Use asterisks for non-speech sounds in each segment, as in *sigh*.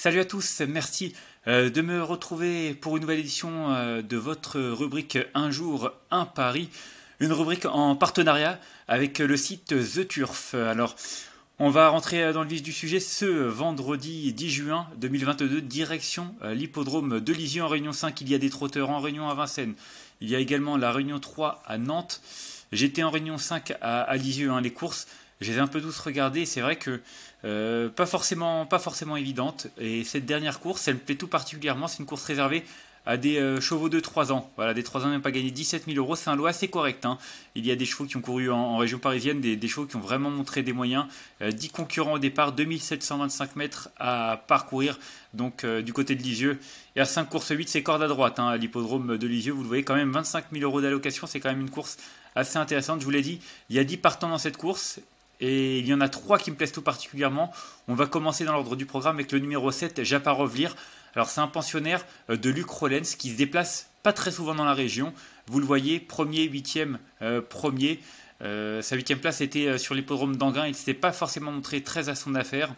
Salut à tous, merci euh, de me retrouver pour une nouvelle édition euh, de votre rubrique Un jour, un Paris, une rubrique en partenariat avec le site The Turf. Alors, on va rentrer euh, dans le vif du sujet ce vendredi 10 juin 2022, direction l'hippodrome de Lisieux en Réunion 5. Il y a des trotteurs en Réunion à Vincennes, il y a également la Réunion 3 à Nantes. J'étais en Réunion 5 à, à Lisieux, hein, les courses je les ai un peu tous regardés. C'est vrai que euh, pas forcément, pas forcément évidente. Et cette dernière course, elle me plaît tout particulièrement. C'est une course réservée à des euh, chevaux de 3 ans. Voilà, des 3 ans n'ont pas gagné 17 000 euros. C'est un lot assez correct. Hein. Il y a des chevaux qui ont couru en, région parisienne, des, chevaux qui ont vraiment montré des moyens. 10 euh, concurrents au départ, 2725 mètres à parcourir donc du côté de Lisieux. Et à 5 courses 8, c'est corde à droite. Hein, à l'hippodrome de Lisieux, vous le voyez quand même, 25 000 euros d'allocation. C'est quand même une course assez intéressante. Je vous l'ai dit, il y a 10 partants dans cette course. Et il y en a trois qui me plaisent tout particulièrement. On va commencer dans l'ordre du programme avec le numéro 7, Japarovlir. Alors c'est un pensionnaire euh, de Luc Rollens qui se déplace pas très souvent dans la région. Vous le voyez, premier, huitième, euh, premier. Euh, sa huitième place était sur l'hippodrome d'Anguin. Il ne s'était pas forcément montré très à son affaire.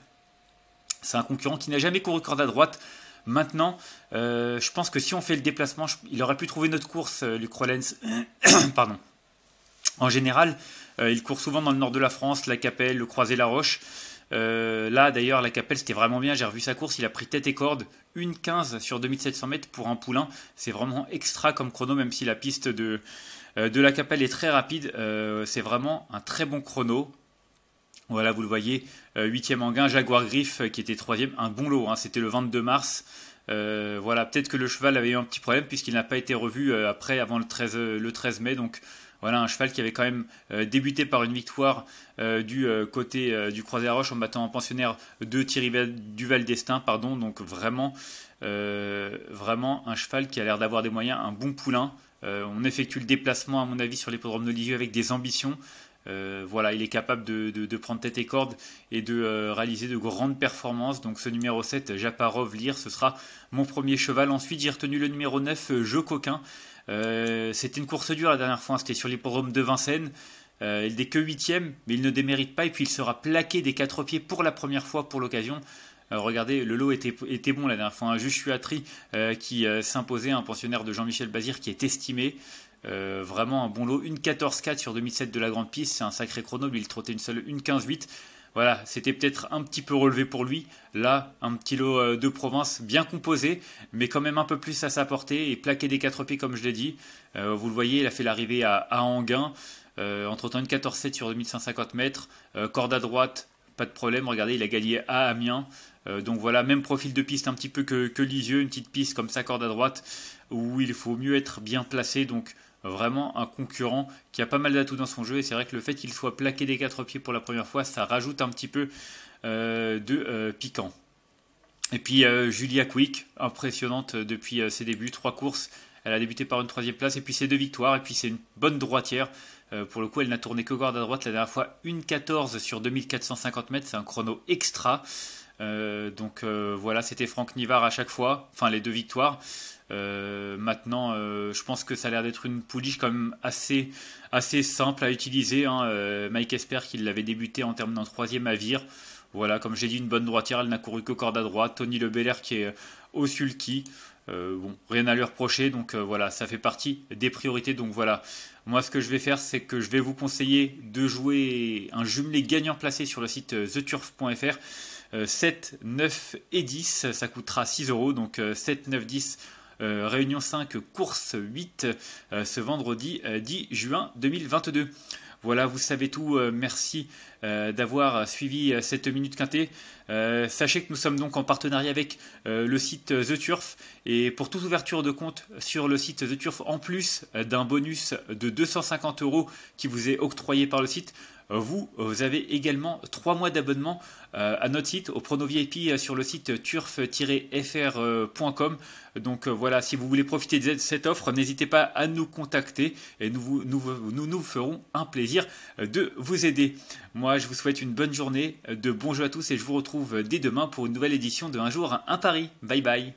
C'est un concurrent qui n'a jamais couru corde à droite. Maintenant, je pense que si on fait le déplacement, il aurait pu trouver notre course, Luc Rollens. *coughs* Pardon. En général, euh, il court souvent dans le nord de la France, la Capelle, le Croisé-la-Roche. Euh, là, d'ailleurs, la Capelle, c'était vraiment bien. J'ai revu sa course. Il a pris tête et corde, une 15 sur 2700 mètres pour un poulain. C'est vraiment extra comme chrono, même si la piste de, euh, la Capelle est très rapide. c'est vraiment un très bon chrono. Voilà, vous le voyez, huitième en gain, Jaguar Griff qui était troisième, un bon lot, hein. c'était le 22 mars. voilà, peut-être que le cheval avait eu un petit problème puisqu'il n'a pas été revu après, avant le 13, le 13 mai, donc voilà, un cheval qui avait quand même euh, débuté par une victoire euh, du euh, côté du Croisé à Roche en battant en pensionnaire de Thierry Duval d'Estaing, pardon. Donc vraiment, vraiment un cheval qui a l'air d'avoir des moyens, un bon poulain. on effectue le déplacement, à mon avis, sur de Ligieux avec des ambitions. Euh, voilà, il est capable de, prendre tête et corde et de euh, réaliser de grandes performances. Donc ce numéro 7, Japarov Lire, ce sera mon premier cheval. Ensuite, j'ai retenu le numéro 9, euh, Jeu Coquin. c'était une course dure la dernière fois, hein. c'était sur l'hippodrome de Vincennes. il n'est que huitième, mais il ne démérite pas et puis il sera plaqué des quatre pieds pour la première fois pour l'occasion. regardez, le lot était, bon la dernière fois. Un hein. juge qui s'imposait, un pensionnaire de Jean-Michel Bazir qui est estimé. Euh, vraiment un bon lot. Une 14-4 sur 2007 de la Grande Piste, c'est un sacré chrono, mais il trottait une seule une 15-8. Voilà, c'était peut-être un petit peu relevé pour lui. Là, un petit lot euh, de province bien composé, mais quand même un peu plus à sa portée et plaqué des 4 pieds comme je l'ai dit. Euh, vous le voyez, il a fait l'arrivée à, à, Anguin. entre-temps, une 14-7 sur 2550 mètres. corde à droite, pas de problème. Regardez, il a gagné à Amiens. donc voilà, même profil de piste un petit peu que, que Lisieux, une petite piste comme ça, corde à droite, où il faut mieux être bien placé. Donc vraiment un concurrent qui a pas mal d'atouts dans son jeu. Et c'est vrai que le fait qu'il soit plaqué des quatre pieds pour la première fois, ça rajoute un petit peu euh, de euh, piquant. Et puis euh, Julia Quick, impressionnante depuis ses débuts, trois courses. Elle a débuté par une troisième place et puis ses deux victoires et puis c'est une bonne droitière. pour le coup, elle n'a tourné que garde à droite la dernière fois, une 14 sur 2450 mètres, c'est un chrono extra. Euh, donc euh, voilà, c'était Franck Nivard à chaque fois, enfin les deux victoires. Euh, maintenant, je pense que ça a l'air d'être une pouliche quand même assez, assez simple à utiliser. Hein. Mike Esper qui l'avait débuté en terminant troisième à Vire. Voilà, comme j'ai dit, une bonne droitière, elle n'a couru que corde à droite. Tony Le qui est au sulky. bon, rien à lui reprocher, donc voilà, ça fait partie des priorités. Donc voilà, moi, ce que je vais faire, c'est que je vais vous conseiller de jouer un jumelé gagnant placé sur le site theturf.fr. 7, euh, 9 et 10. Ça coûtera 6 euros, donc 7, 9, 10. réunion 5, course 8, euh, ce vendredi 10 euh, juin 2022. Voilà, vous savez tout. merci euh, d'avoir suivi euh, cette minute quintée. Euh, sachez que nous sommes donc en partenariat avec le site The Turf et pour toute ouverture de compte sur le site The Turf, en plus d'un bonus de 250 euros qui vous est octroyé par le site, vous, avez également 3 mois d'abonnement à notre site, au Prono VIP sur le site turf-fr.com. Donc voilà, si vous voulez profiter de cette offre, n'hésitez pas à nous contacter et nous, nous, nous, nous ferons un plaisir de vous aider je vous souhaite une bonne journée, euh, de bons jeux à tous et je vous retrouve euh, dès demain pour une nouvelle édition de Un jour, un Paris. Bye bye